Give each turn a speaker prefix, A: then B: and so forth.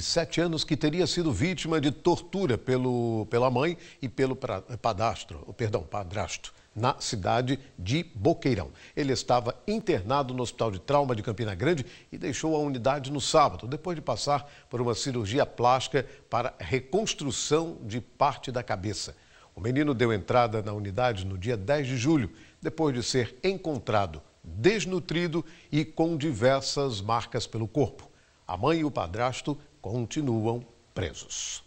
A: de 7 anos que teria sido vítima de tortura pelo, pela mãe e pelo padastro, perdão, padrasto, na cidade de Boqueirão. Ele estava internado no Hospital de Trauma de Campina Grande e deixou a unidade no sábado, depois de passar por uma cirurgia plástica para reconstrução de parte da cabeça. O menino deu entrada na unidade no dia 10 de julho, depois de ser encontrado desnutrido e com diversas marcas pelo corpo. A mãe e o padrasto continuam presos.